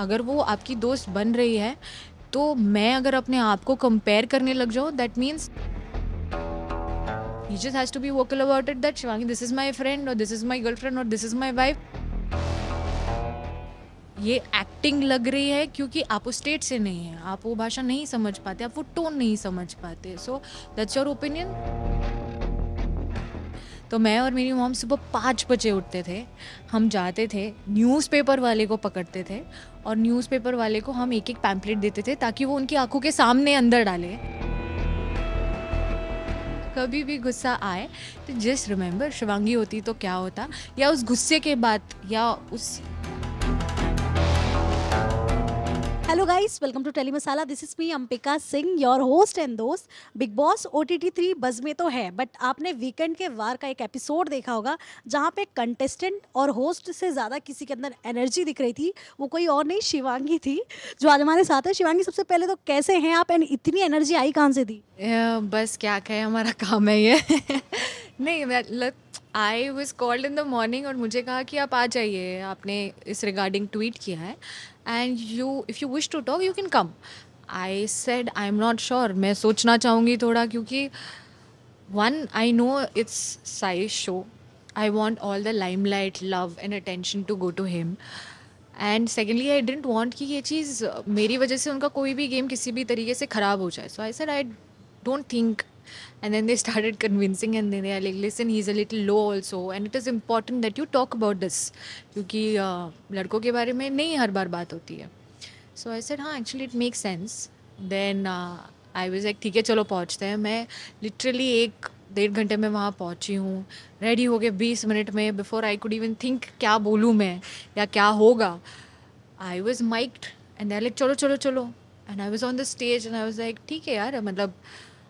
अगर वो आपकी दोस्त बन रही है तो मैं अगर अपने आप को कंपेयर करने लग जाऊँ that means you just has to be vocal about it that Shivangi, this is my friend or this is my girlfriend और दिस इज माई वाइफ ये एक्टिंग लग रही है क्योंकि आप वो स्टेट से नहीं है आप वो भाषा नहीं समझ पाते आप वो टोन नहीं समझ पाते सो दैट्स योर ओपिनियन तो मैं और मेरी मॉम सुबह पाँच बजे उठते थे हम जाते थे न्यूज़पेपर वाले को पकड़ते थे और न्यूज़पेपर वाले को हम एक एक पैम्पलेट देते थे ताकि वो उनकी आंखों के सामने अंदर डाले कभी भी गुस्सा आए तो जस्ट रिमेंबर शिवांगी होती तो क्या होता या उस गुस्से के बाद या उस hello guys welcome to Telly Masala this is me Ambika Singh your host and दोस्त Bigg Boss O T T three बज में तो है बट आपने वीकेंड के वार का एक एपिसोड देखा होगा जहाँ पे कंटेस्टेंट और होस्ट से ज़्यादा किसी के अंदर एनर्जी दिख रही थी वो कोई और नहीं शिवांगी थी जो आज हमारे साथ है शिवांगी सबसे पहले तो कैसे हैं आप एंड इतनी एनर्जी आई कहाँ से थी बस क्या कहे हमारा काम है ये नहीं मतलब I was called in the morning और मुझे कहा कि आप आ जाइए आपने इस रिगार्डिंग ट्वीट किया है and you if you wish to talk you can come I said I am not sure मैं सोचना चाहूँगी थोड़ा क्योंकि one I know it's Sai's show I want all the limelight love and attention to go to him and secondly I don't want कि ये चीज़ मेरी वजह से उनका कोई भी गेम किसी भी तरीके से ख़राब हो जाए so I said I don't think And then they started convincing and then they are like, listen, he's a little low also. And it is important that you talk about this. क्योंकि लड़कों के बारे में नहीं हर बार बात होती है so I said हाँ actually it make sense then I was like ठीक है चलो पहुँचते हैं मैं लिटरली एक डेढ़ घंटे में वहाँ पहुँची हूँ रेडी हो गए बीस मिनट में before I could even think क्या बोलूँ मैं या क्या होगा I was miked and like चलो चलो चलो and I was on the stage and I was like ठीक है यार मतलब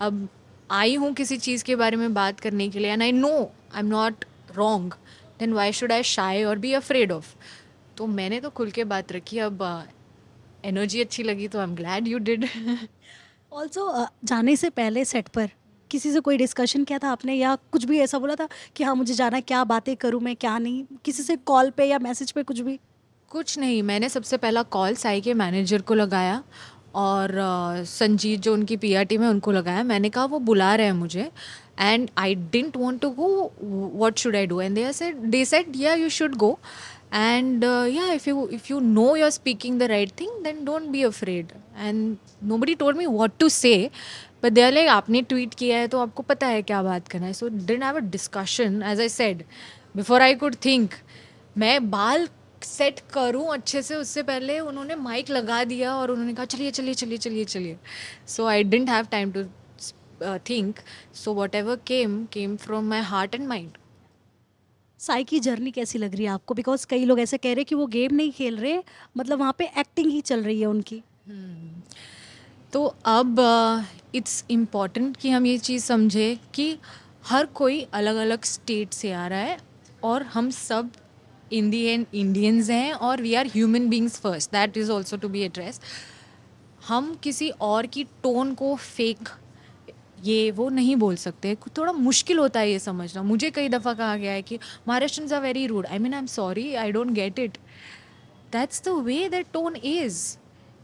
अब आई हूँ किसी चीज़ के बारे में बात करने के लिए and I know I am not wrong then why should I shy और बी अफ्रेड ऑफ तो मैंने तो खुल के बात रखी अब एनर्जी uh, अच्छी लगी तो I am glad you did also जाने से पहले सेट पर किसी से कोई डिस्कशन किया था आपने या कुछ भी ऐसा बोला था कि हाँ मुझे जाना क्या बातें करूँ मैं क्या नहीं किसी से कॉल पे या मैसेज पे कुछ भी कुछ नहीं मैंने सबसे पहला कॉल साई के मैनेजर को लगाया और संजीत जो उनकी पी आर टी में उनको लगाया मैंने कहा वो बुला रहे हैं मुझे and I don't want to go what should I do and there say they said yeah you should go and yeah if you if you know you are speaking the right thing then don't be afraid and nobody told me what to say but there आपने tweet किया है तो आपको पता है क्या बात करना है so don't have a discussion as I said before I could think मैं बाल सेट करूं अच्छे से उससे पहले उन्होंने माइक लगा दिया और उन्होंने कहा चलिए चलिए चलिए चलिए चलिए so I don't have time to think so whatever came came from my heart and mind Sai की जर्नी कैसी लग रही है आपको बिकॉज कई लोग ऐसे कह रहे कि वो गेम नहीं खेल रहे मतलब वहाँ पे एक्टिंग ही चल रही है उनकी hmm. तो अब इट्स uh, इम्पॉर्टेंट कि हम ये चीज़ समझे कि हर कोई अलग अलग स्टेट से आ रहा है और हम सब इन दी एंड इंडियंस हैं और we are human beings first that is also to be address हम किसी और की टोन को फेक ये वो नहीं बोल सकते थोड़ा मुश्किल होता है ये समझना मुझे कई दफ़ा कहा गया है कि Maharashtra are very rude I mean I am sorry I don't get it that's the way that tone is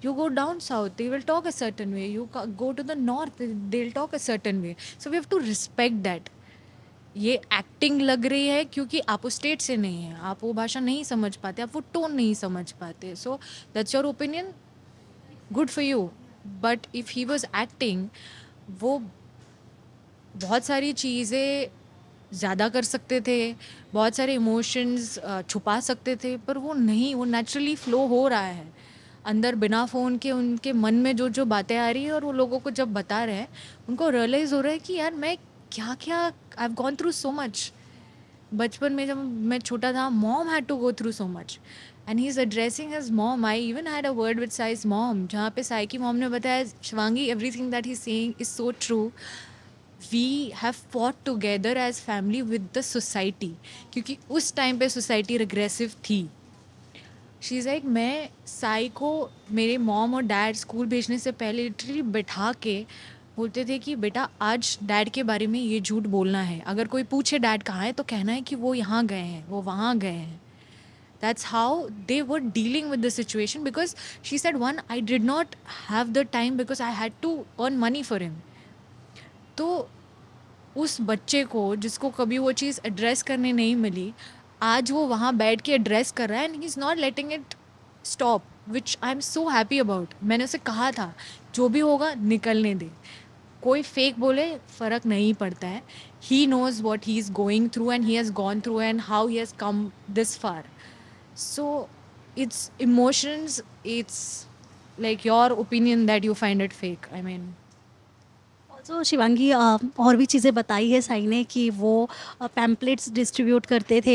you go down south they will talk a certain way you go to the north they will talk a certain way so we have to respect that ये acting लग रही है क्योंकि आप उस state से नहीं हैं आप वो भाषा नहीं समझ पाते आप वो टोन नहीं समझ पाते so that's your opinion good for you but if he was acting वो बहुत सारी चीज़ें ज़्यादा कर सकते थे बहुत सारे इमोशंस छुपा सकते थे पर वो नहीं वो नेचुरली फ्लो हो रहा है अंदर बिना फ़ोन के उनके मन में जो जो बातें आ रही है और वो लोगों को जब बता रहे हैं उनको रियलाइज़ हो रहा है कि यार मैं क्या क्या have gone through so much बचपन में जब मैं छोटा था mom had to go through so much and he is addressing his mom I even had a word with Sai's mom जहाँ पे साई की मॉम ने बताया Shivangi thing that he sing is so true we have fought together as family with the society क्योंकि उस time पे society regressive थी शी इज़ लाइक मैं साई को मेरे मॉम और डैड स्कूल भेजने से पहले लिटरली बैठा के बोलते थे कि बेटा आज डैड के बारे में ये झूठ बोलना है अगर कोई पूछे डैड कहाँ है तो कहना है कि वो यहाँ गए हैं वो वहाँ गए हैं that's how they were dealing with the situation because she said one I did not have the time because I had to earn money for him तो उस बच्चे को जिसको कभी वो चीज़ एड्रेस करने नहीं मिली आज वो वहाँ बैठ के एड्रेस कर रहा है and he is not letting it stop which I am so happy about मैंने उसे कहा था जो भी होगा निकलने दे कोई फेक बोले फ़र्क नहीं पड़ता है he knows what he is going through and he has gone through and how he has come this far so it's emotions it's your opinion that you find it fake I mean so तो शिवांगी और भी चीज़ें बताई है साई ने कि वो pamphlets uh, distribute करते थे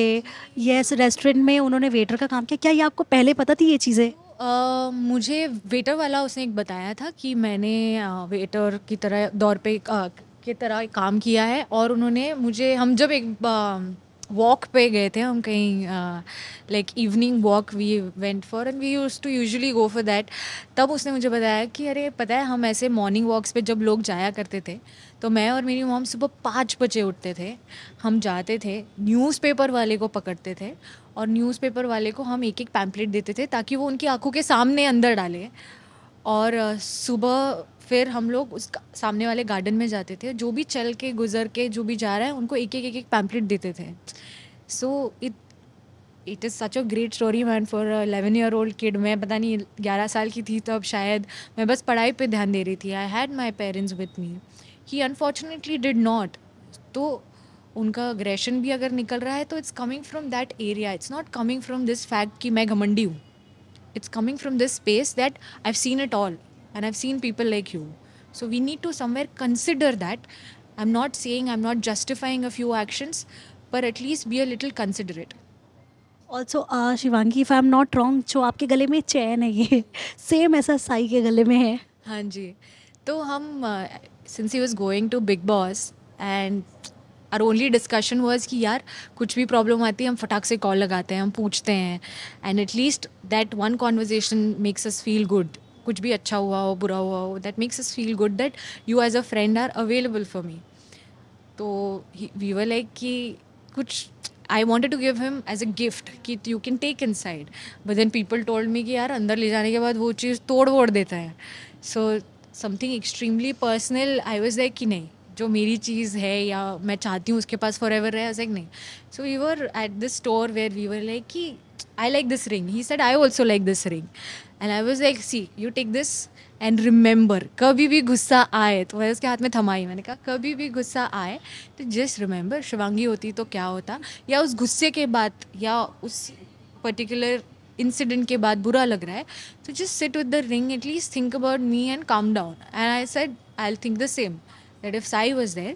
येस रेस्टोरेंट में उन्होंने वेटर का काम किया क्या ये आपको पहले पता थी ये चीज़ें मुझे वेटर वाला उसने एक बताया था कि मैंने वेटर की तरह दौर पे की तरह काम किया है और उन्होंने मुझे हम जब एक वॉक पे गए थे हम कहीं like evening walk we went for and we use to usually go for that तब उसने मुझे बताया कि अरे पता है हम ऐसे मॉर्निंग वॉक्स पे जब लोग जाया करते थे तो मैं और मेरी मॉम सुबह पाँच बजे उठते थे हम जाते थे न्यूज़पेपर वाले को पकड़ते थे और न्यूज़पेपर वाले को हम एक एक पैम्पलेट देते थे ताकि वो उनकी आंखों के सामने अंदर डाले और सुबह फिर हम लोग उस सामने वाले गार्डन में जाते थे जो भी चल के गुजर के जो भी जा रहा है उनको एक एक एक एक पैम्पलेट देते थे so it it is such a great story man for eleven year old kid मैं पता नहीं ग्यारह साल की थी तब शायद मैं बस पढ़ाई पे ध्यान दे रही थी I had my parents with me he unfortunately did not तो उनका अग्रेशन भी अगर निकल रहा है तो it's coming from that area it's not coming from this fact कि मैं घमंडी हूँ it's coming from this space that I seen it all and I've seen people like you. So we need to somewhere consider that. I'm not saying I'm not justifying a few actions, but at least be a little considerate. Also Shivangi if I am not wrong जो आपके गले में चैन है ये same ऐसा साई के गले में है हाँ जी तो हम since he was going to Bigg Boss and our only discussion was कि यार कुछ भी प्रॉब्लम आती है हम फटाक से कॉल लगाते हैं हम पूछते हैं and at least that one conversation makes us feel good कुछ भी अच्छा हुआ हो बुरा हुआ हो that makes us feel good that you as a friend are available for me तो वी वर लाइक कि कुछ I wanted to give him as a gift कि you can take inside but then people told me कि यार अंदर ले जाने के बाद वो चीज़ तोड़ वोड़ देता है so something extremely personal I was like कि नहीं जो मेरी चीज़ है या मैं चाहती हूँ उसके पास फॉर एवर रहे एज नहीं so we were at this store where we were like कि I like this ring he said I also like this ring and I was like see you take this and remember कभी भी गुस्सा आए तो मैं उसके हाथ में थमाई मैंने कहा कभी भी गुस्सा आए तो जस्ट रिमेंबर शिवांगी होती तो क्या होता या उस गुस्से के बाद या उस पर्टिकुलर इंसिडेंट के बाद बुरा लग रहा है तो just sit with the ring at least think about me and calm down and I said I think the same that if Sai was there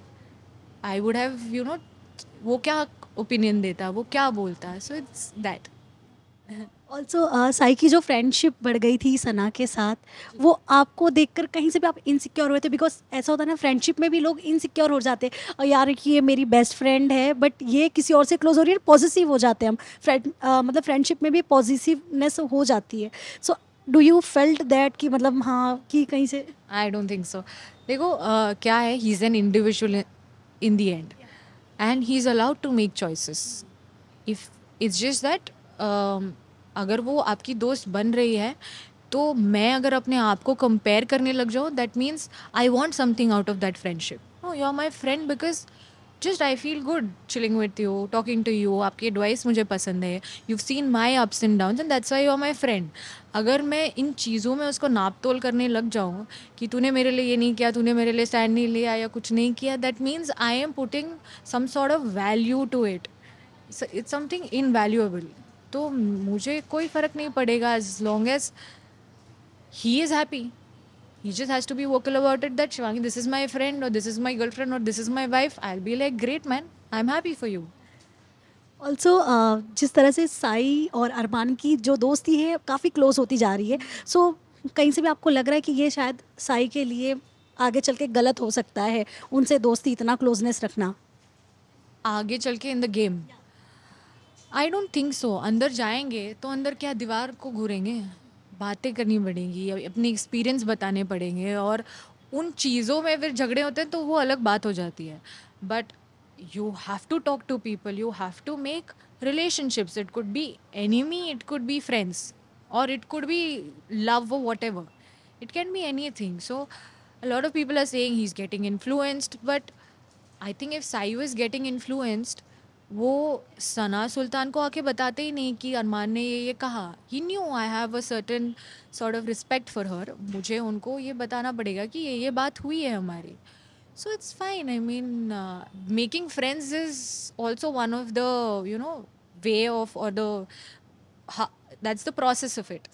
I would have you know वो क्या ओपिनियन देता वो क्या बोलता so it's that also Sai uh, की जो friendship बढ़ गई थी सना के साथ वो आपको देखकर कहीं से भी आप इनसिक्योर हुए थे बिकॉज ऐसा होता है ना फ्रेंडशिप में भी लोग इनसिक्योर हो जाते हैं यार कि ये मेरी बेस्ट फ्रेंड है बट ये किसी और से क्लोज हो रही है पॉजिटिव हो जाते हैं हम फ्रेंड मतलब फ्रेंडशिप में भी पॉजिटिवनेस हो जाती है so do you felt that कि मतलब हाँ कि कहीं से आई डोंट थिंक सो देखो uh, क्या है he is an individual in the and and he is allowed to make choices if it's just that अगर वो आपकी दोस्त बन रही है तो मैं अगर अपने आप को कंपेयर करने लग जाऊँ that means I want something out of that friendship you are my friend because just I feel good chilling with you talking to you आपकी एडवाइस मुझे पसंद है you seen my ups and down and that's why you are my friend अगर मैं इन चीज़ों में उसको नाप तोल करने लग जाऊँ कि तूने मेरे लिए ये नहीं किया तूने मेरे लिए स्टैंड नहीं लिया या कुछ नहीं किया that means I am putting some sort of value to it it's something invaluable तो मुझे कोई फ़र्क नहीं पड़ेगा as long as he is happy has to be vocal about it that Shivangi this is my friend और this is my girlfriend और this is my wife I be like great man I am happy for you also uh, जिस तरह से साई और अरमान की जो दोस्ती है काफ़ी क्लोज होती जा रही है सो so, कहीं से भी आपको लग रहा है कि ये शायद साई के लिए आगे चल के गलत हो सकता है उनसे दोस्ती इतना क्लोजनेस रखना आगे चल के in the game I don't think so अंदर जाएंगे तो अंदर क्या दीवार को घूरेंगे बातें करनी पड़ेंगी अपने एक्सपीरियंस बताने पड़ेंगे और उन चीज़ों में फिर झगड़े होते हैं तो वो अलग बात हो जाती है but you have to talk to people you have to make relationships it could be enemy it could be friends और it could be love whatever can be anything so lot of people are saying he is getting influenced but I think if Sai is getting influenced वो सना सुल्तान को आके बताते ही नहीं कि अरमान ने ये ये कहा he knew I have a certain sort of respect for her मुझे उनको ये बताना पड़ेगा कि ये ये बात हुई है हमारी so it's fine I mean making friends is also one of the you know way of और that's the process of it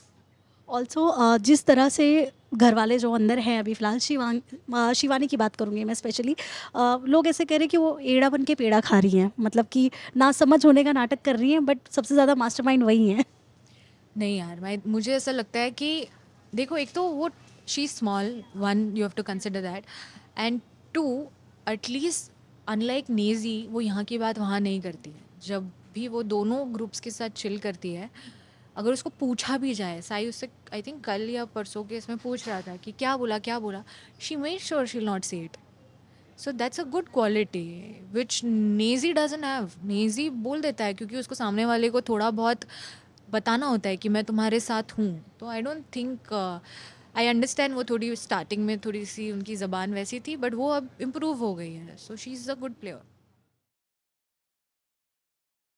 also जिस तरह से घर वाले जो अंदर हैं अभी फ़िलहाल शिवान शिवानी की बात करूँगी मैं स्पेशली लोग ऐसे कह रहे हैं कि वो एड़ा बन के पेड़ा खा रही हैं मतलब कि ना समझ होने का नाटक कर रही हैं बट सबसे ज़्यादा मास्टरमाइंड वही हैं नहीं यार मैं मुझे ऐसा लगता है कि देखो एक तो वो she small one you have to consider that and to at least unlike Naezy वो यहाँ की बात वहाँ नहीं करती है जब भी वो दोनों ग्रुप्स के साथ चिल करती है अगर उसको पूछा भी जाए साई उससे आई थिंक कल या परसों के इसमें पूछ रहा था कि क्या बोला क्या बोला she may sure she'll not see it so that's a good quality which Naezy doesn't have Naezy बोल देता है क्योंकि उसको सामने वाले को थोड़ा बहुत बताना होता है कि मैं तुम्हारे साथ हूँ तो I don't think I understand वो थोड़ी स्टार्टिंग में थोड़ी सी उनकी ज़बान वैसी थी बट वो अब इम्प्रूव हो गई है so she is a good player